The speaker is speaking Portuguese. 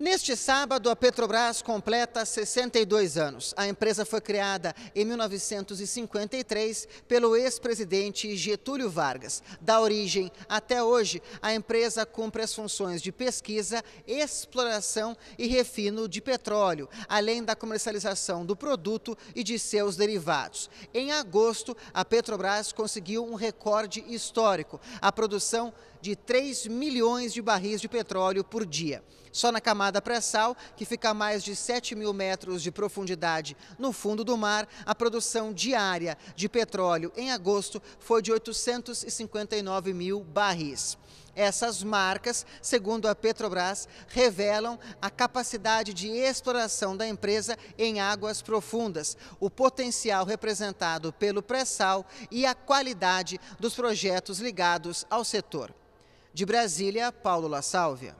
Neste sábado, a Petrobras completa 62 anos. A empresa foi criada em 1953 pelo ex-presidente Getúlio Vargas. Da origem até hoje, a empresa cumpre as funções de pesquisa, exploração e refino de petróleo, além da comercialização do produto e de seus derivados. Em agosto, a Petrobras conseguiu um recorde histórico: a produção de 3 milhões de barris de petróleo por dia. Só na camada chamada pré-sal, que fica a mais de 7 mil metros de profundidade no fundo do mar, a produção diária de petróleo em agosto foi de 859 mil barris. Essas marcas, segundo a Petrobras, revelam a capacidade de exploração da empresa em águas profundas, o potencial representado pelo pré-sal e a qualidade dos projetos ligados ao setor. De Brasília, Paulo La Sálvia.